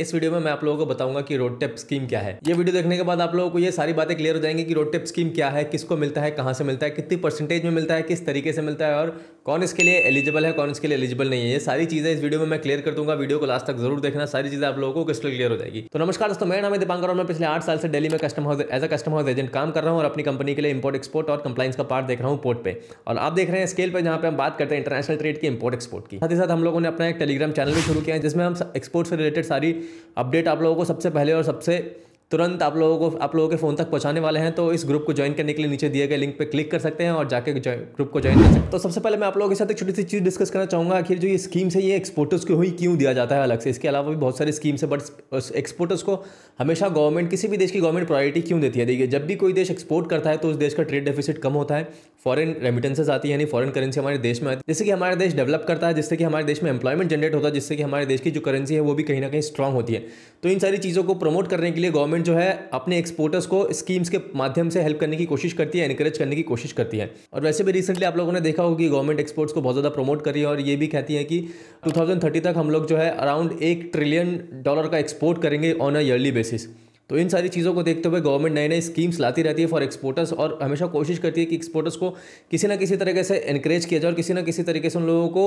इस वीडियो में मैं आप लोगों को बताऊंगा कि रोड टेप स्कीम क्या है ये वीडियो देखने के बाद आप लोगों को ये सारी बातें क्लियर हो जाएंगी कि रोड टेप स्कीम क्या है किसको मिलता है कहाँ से मिलता है कितनी परसेंटेज में मिलता है किस तरीके से मिलता है और कौन इसके लिए एलिजिबल है कौन इसके लिए एलिजिबल नहीं है ये सारी चीज़ें इस वीडियो में मैं क्लियर कर दूंगा वीडियो को लास्ट तक जरूर देखना सारी चीज़ें आप लोगों को क्रिस्टल क्लियर हो जाएगी तो नमस्कार दोस्तों मेरा नाम है दीपांकर और मैं पिछले आठ साल से डेली में custom house as a custom house agent काम कर रहा हूँ और अपनी कंपनी के लिए इंपोर्ट एक्सपोर्ट और कंप्लाइंस का पार्ट देख रहा हूँ पोर्ट पर और आप देख रहे हैं स्केल पर जहाँ पर हम बात करते हैं इंटरनेशनल ट्रेड की इंपोर्ट एक्सपोर्ट की साथ ही साथ हम लोगों ने अपना एक टेलीग्राम चैनल भी शुरू किया है जिसमें हम एक्सपोर्ट से रिलेटेड सारी अपडेट आप लोगों को सबसे पहले और सबसे तुरंत आप लोगों को आप लोगों के फ़ोन तक पहुंचाने वाले हैं तो इस ग्रुप को ज्वाइन करने के लिए नीचे दिए गए लिंक पर क्लिक कर सकते हैं और जाके ग्रुप को ज्वाइन कर सकते हैं तो सबसे पहले मैं आप लोगों के साथ एक छोटी सी चीज़ डिस्कस करना चाहूँगा आखिर जो ये स्कीम्स है ये एक्सपोर्टर्स को ही क्यों दिया जाता है अलग से इसके अलावा भी बहुत सारी स्कीम्स है बट एक्सपोर्टर्स को हमेशा गवर्नमेंट किसी भी देश की गवर्नमेंट प्रायोरिटी क्यों देती है देखिए जब भी कोई देश एक्सपोर्ट करता है तो उस देश का ट्रेड डेफिसिट कम होता है फॉरन रेमिटेंसेज आती है यानी फॉरन करेंसी हमारे देश में आती है जैसे कि हमारा देश डेवलप करता है जिससे कि हमारे देश में एम्प्लॉयमेंट जनरेट होता है जिससे कि हमारे देश की जो करेंसी है वो भी कहीं ना कहीं स्ट्रॉग होती है तो इन सारी चीज़ों को प्रमोट करने के लिए गवर्नमेंट गवर्नमेंट जो है अपने एक्सपोर्टर्स को स्कीम्स के माध्यम से हेल्प करने की कोशिश करती है इनकरेज करने की कोशिश करती है और वैसे भी रिसेंटली आप लोगों ने देखा होगा कि गवर्नमेंट एक्सपोर्ट्स को बहुत ज़्यादा प्रमोट कर रही है और ये भी कहती है कि टू तक हम लोग जो है अराउंड एक ट्रिलियन डॉलर का एक्सपोर्ट करेंगे ऑन अ ईयरली बेसिस तो इन सारी चीज़ों को देखते हुए गवर्नमेंट नए नए स्कीम्स लाती रहती है फॉर एक्सपोर्टर्स और हमेशा कोशिश करती है कि एक्सपोर्टर्स को किसी ना किसी तरीके से इनक्रेज किया जाए और किसी ना किसी तरीके से उन लोगों को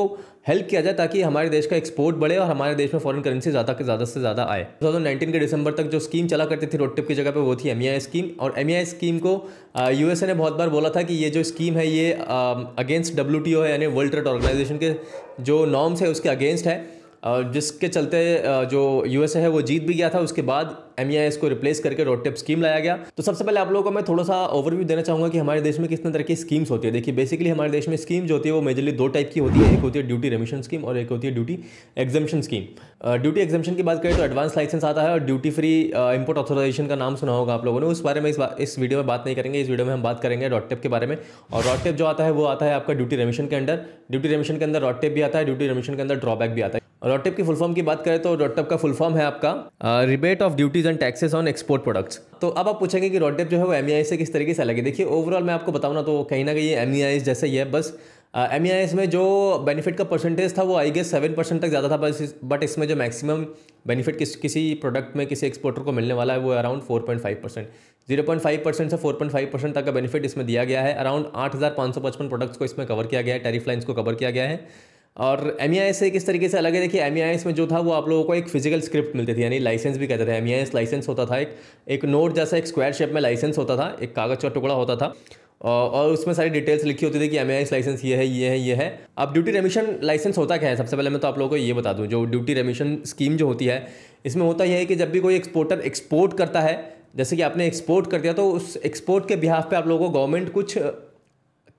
हेल्प किया जाए ताकि हमारे देश का एक्सपोर्ट बढ़े और हमारे देश में फॉरन करेंसी ज़्यादा के ज़्यादा से ज़्यादा आए टू थाउजेंड के दिसंबर तक जो स्कीम चला करती थी रोड टिप की जगह पर वो थी एम स्कीम e और एम स्कीम e को यू ने बहुत बार बोला था कि ये जो स्कीम है ये अगेंस्ट डब्ल्यू है यानी वर्ल्ड ट्रेड ऑर्गेनाइजेशन के जो नॉर्म्स है उसके अगेंस्ट है जिसके चलते जो यूएसए है वो जीत भी गया था उसके बाद एम e को रिप्लेस करके रोड टेप स्कीम लाया गया तो सबसे पहले आप लोगों को मैं थोड़ा सा ओवरव्यू देना चाहूँगा कि हमारे देश में किस तरह की स्कीम्स होती है देखिए बेसिकली हमारे देश में स्कीम जो होती है वो मेजरली दो टाइप की होती है एक होती है ड्यूटी रेमिशन स्कीम और एक होती है duty exemption scheme duty exemption की बात करें तो एडवांस लाइसेंस आता है और ड्यूटी फ्री इंपोर्ट ऑथोराइजेशन का नाम सुना होगा आप लोगों ने उस बारे में इस, इस वीडियो में बात नहीं करेंगे इस वीडियो में हम बात करेंगे रॉड टेप के बारे में और रॉड टेप जो आता है वो आता है आपका ड्यूटी रेमिशन के अंडर ड्यूटी रेमिशन के अंदर रॉड टेप भी आता है ड्यूटी रेमिशन के अंदर ड्रॉबैक भी आता है रोटेप की फुल फॉर्म की बात करें तो रोटेप का फुल फॉर्म है आपका rebate of duties and taxes on export products तो अब आप पूछेंगे कि रोटेप जो है वो एम e से किस तरीके से अलग है देखिए ओवरऑल मैं आपको बताऊँ ना तो कहीं ना कहीं एम e जैसा ही है बस एम uh, e में जो बेनिफिट का परसेंटेज था वो आई गेस सेवन परसेंट तक ज़्यादा था बस बट इसमें जो मैक्सिमम बेनिफिट किस किसी प्रोडक्ट में किसी एक्सपोर्टर को मिलने वाला है वो around four point five percent zero point five percent से फोर पॉइंट फाइव परसेंट तक का बेनिफिट इसमें दिया गया है अराउंड आठ हज़ार पाँच सौ पचपन प्रोडक्ट्स को इसमें कवर किया गया है टेरिफ लाइन्स को कवर किया गया है और एम e से किस तरीके से अलग है देखिए एम e में जो था वो आप लोगों को एक फिजिकल स्क्रिप्ट मिलती थी यानी लाइसेंस भी कहते थे एम लाइसेंस e होता था एक एक नोट जैसा एक स्क्वायर शेप में लाइसेंस होता था एक कागज़ का टुकड़ा होता था और उसमें सारी डिटेल्स लिखी होती थी कि एम लाइसेंस ये है ये है ये है अब ड्यूटी रेमिशन लाइसेंस होता क्या है सबसे पहले मैं तो आप लोगों को ये बता दूँ जो ड्यूटी रेमिशन स्कीम जो होती है इसमें होता यह है कि जब भी कोई एक्सपोर्टर एक्सपोर्ट करता है जैसे कि आपने एक्सपोर्ट कर दिया तो उस एक्सपोर्ट के बिहाफ पे आप लोगों को गवर्नमेंट कुछ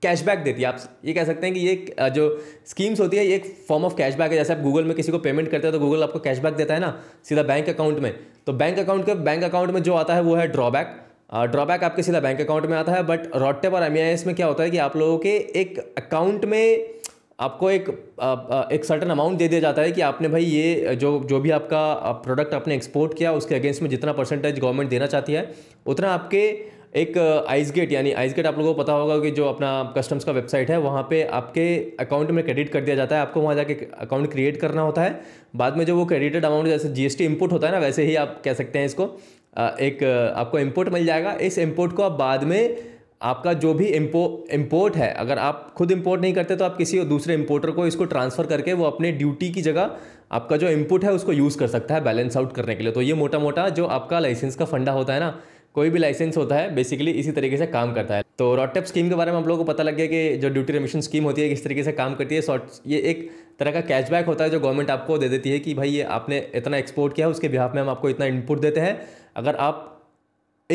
कैशबैक देती है आप ये कह सकते हैं कि ये जो स्कीम्स होती है ये एक फॉर्म ऑफ कैशबैक है जैसे आप गूगल में किसी को पेमेंट करते हैं तो गूगल आपको कैशबैक देता है ना सीधा बैंक अकाउंट में तो बैंक अकाउंट के बैंक अकाउंट में जो आता है वो है ड्रॉबैक ड्रॉबैक आपके सीधा बैंक अकाउंट में आता है बट रॉटेप और एम में क्या होता है कि आप लोगों के एक अकाउंट में आपको एक एक सर्टन अमाउंट दे दिया जाता है कि आपने भाई ये जो जो भी आपका प्रोडक्ट आपने एक्सपोर्ट किया उसके अगेंस्ट में जितना परसेंटेज गवर्नमेंट देना चाहती है उतना आपके एक आइस uh, गेट यानी आइस गेट आप लोगों को पता होगा कि जो अपना कस्टम्स का वेबसाइट है वहाँ पे आपके अकाउंट में क्रेडिट कर दिया जाता है आपको वहाँ जाके अकाउंट क्रिएट करना होता है बाद में जो वो क्रेडिटेड अमाउंट जैसे जीएसटी इंपोर्ट होता है ना वैसे ही आप कह सकते हैं इसको uh, एक uh, आपको इम्पोर्ट मिल जाएगा इस इम्पोर्ट को आप बाद में आपका जो भी इम्पो इम्पोर्ट है अगर आप खुद इम्पोर्ट नहीं करते तो आप किसी दूसरे इम्पोर्टर को इसको ट्रांसफ़र करके वो अपने ड्यूटी की जगह आपका जो इम्पुट है उसको यूज़ कर सकता है बैलेंस आउट करने के लिए तो ये मोटा मोटा जो आपका लाइसेंस का फंडा होता है ना कोई भी लाइसेंस होता है बेसिकली इसी तरीके से काम करता है तो रॉटअप स्कीम के बारे में हम लोगों को पता लग गया कि जो ड्यूटी रिमिशन स्कीम होती है किस तरीके से काम करती है शॉर्ट ये एक तरह का कैशबैक होता है जो गवर्नमेंट आपको दे देती है कि भाई ये आपने इतना एक्सपोर्ट किया है उसके बिहाफ में हम आपको इतना इनपुट देते हैं अगर आप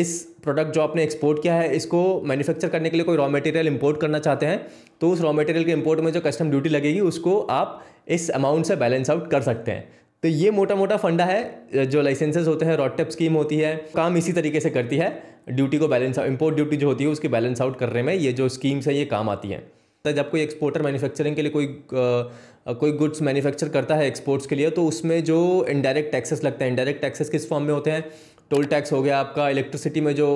इस प्रोडक्ट जो आपने एक्सपोर्ट किया है इसको मैन्युफैक्चर करने के लिए कोई रॉ मटेरियल इंपोर्ट करना चाहते हैं तो उस रॉ मटेरियल के इंपोर्ट में जो कस्टम ड्यूटी लगेगी उसको आप इस अमाउंट से बैलेंस आउट कर सकते हैं तो ये मोटा मोटा फंडा है जो लाइसेंसेस होते हैं रॉड स्कीम होती है काम इसी तरीके से करती है ड्यूटी को बैलेंस इम्पोर्ट ड्यूटी जो होती है उसकी बैलेंस आउट करने में ये जो स्कीम्स हैं ये काम आती हैं तो जब कोई एक्सपोर्टर मैन्युफैक्चरिंग के लिए कोई आ, कोई गुड्स मैन्युफैक्चर करता है एक्सपोर्ट्स के लिए तो उसमें जो इनडायरेक्ट टैक्सेस लगते हैं इनडायरेक्ट टैक्सेस किस फॉर्म में होते हैं टोल टैक्स हो गया आपका इलेक्ट्रिसिटी में जो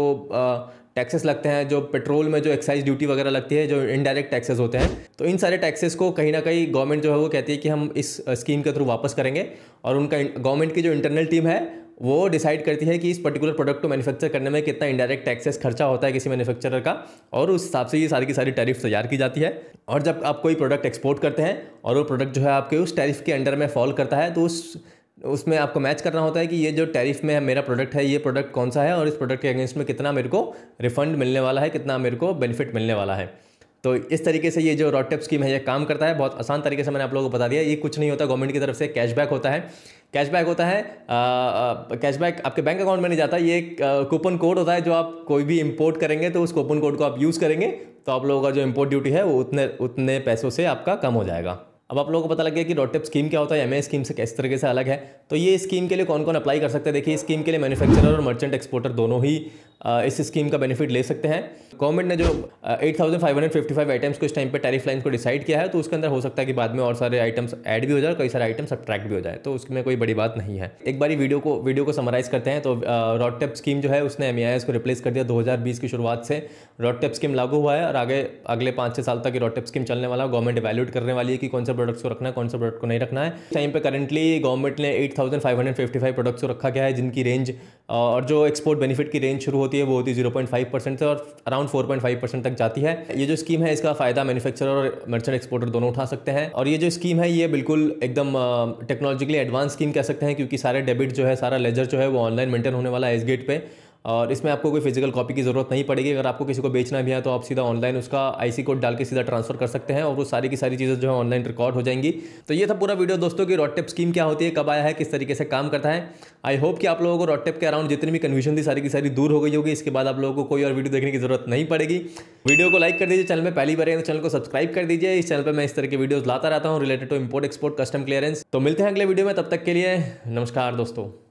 टैक्सेस लगते हैं जो पेट्रोल में जो एक्साइज ड्यूटी वगैरह लगती है जो इनडायरेक्ट टैक्सेस होते हैं तो इन सारे टैक्सेस को कहीं ना कहीं गवर्नमेंट जो है वो कहती है कि हम इस स्कीम के थ्रू वापस करेंगे और उनका गवर्नमेंट की जो इंटरनल टीम है वो डिसाइड करती है कि इस पर्टिकुलर प्रोडक्ट को मैन्युफैक्चर करने में कितना इंडायरेक्ट टैक्सेस खर्चा होता है किसी मैन्युफैक्चरर का और उस हिसाब से ये सारी की सारी टैरिफ तैयार की जाती है और जब आप कोई प्रोडक्ट एक्सपोर्ट करते हैं और वो प्रोडक्ट जो है आपके उस टैरिफ के अंडर में फॉल करता है तो उस उसमें आपको मैच करना होता है कि ये जो टैरिफ में मेरा प्रोडक्ट है ये प्रोडक्ट कौन सा है और इस प्रोडक्ट के अगेंस्ट में कितना मेरे को रिफंड मिलने वाला है कितना मेरे को बेनिफिट मिलने वाला है तो इस तरीके से ये जो रॉड टेप स्कीम है ये काम करता है बहुत आसान तरीके से मैंने आप लोगों को बता दिया ये कुछ नहीं होता गवर्नमेंट की तरफ से कैशबैक होता है कैशबैक होता है कैशबैक आपके बैंक अकाउंट में नहीं जाता ये एक कूपन कोड होता है जो आप कोई भी इंपोर्ट करेंगे तो उस कूपन कोड को आप यूज़ करेंगे तो आप लोगों का जो इम्पोर्ट ड्यूटी है वो उतने उतने पैसों से आपका कम हो जाएगा अब आप लोगों को पता लग गया कि डॉट टेप स्कीम क्या होता है एम स्कीम से किस तरीके से अलग है तो ये स्कीम के लिए कौन कौन अप्लाई कर सकते हैं देखिए स्कीम के लिए मैन्युफैक्चरर और मर्चेंट एक्सपोर्टर दोनों ही इस स्कीम का बेनिफिट ले सकते हैं गवर्नमेंट ने जो 8,555 आइटम्स को इस टाइम पे टैरिफ लाइन को डिसाइड किया है तो उसके अंदर हो सकता है कि बाद में और सारे आइटम्स ऐड भी हो जाए और कई सारे आइटम्स अट्रैक्ट भी हो जाए तो उसमें कोई बड़ी बात नहीं है एक बार वीडियो को वीडियो को समराइज़ करते हैं तो रॉड टेप स्कीम जो है उसने एम को रिप्लेस कर दिया दो की शुरुआत से रॉड टेप स्कीम लागू हुआ है और आगे अगले पाँच छः साल तक रॉड टेप स्कीम चलने वाला गवर्नमेंट वैल्यूट करने वाली है कि कौन से प्रोडक्ट्स को रखना है कौन से प्रोडक्ट को नहीं रखना है टाइम पर करंटली गवर्नमेंट ने एट प्रोडक्ट्स को रखा गया है जिनकी रेंज और जो एक्सपोर्ट बेनिफिट की रेंज शुरू होती है वो होती है जीरो पॉइंट फाइव परसेंट से और around four point five percent तक जाती है ये जो स्कीम है इसका फ़ायदा मैन्युफैक्चरर और मर्चेंट एक्सपोर्टर दोनों उठा सकते हैं और ये जो स्कीम है ये बिल्कुल एकदम टेक्नोलॉजिकली एडवांस स्कीम कह सकते हैं क्योंकि सारे डेबिट जो है सारा लेजर जो है वो ऑनलाइन मेंटेन होने वाला है इस गेट पर और इसमें आपको कोई फिजिकल कॉपी की ज़रूरत नहीं पड़ेगी अगर आपको किसी को बेचना भी है तो आप सीधा ऑनलाइन उसका आईसी कोड डाल के सीधा ट्रांसफर कर सकते हैं और वो सारी की सारी चीज़ें जो है ऑनलाइन रिकॉर्ड हो जाएंगी तो ये था पूरा वीडियो दोस्तों की रॉटेप टेप स्कीम क्या होती है कब आया है किस तरीके से काम करता है आई होप कि आप लोगों को रॉटेप के अराउंड जितनी भी कन्फ्यूजन थी सारी की सारी दूर हो गई होगी इसके बाद आप लोगों को कोई और वीडियो देखने की जरूरत नहीं पड़ेगी वीडियो को लाइक कर दीजिए चैनल में पहली बार तो चैनल को सब्सक्राइब कर दीजिए इस चैनल पर मैं इस तरह के वीडियोज लाता रहता हूँ related to import export custom clearance तो मिलते हैं अगले वीडियो में तब तक के लिए नमस्कार दोस्तों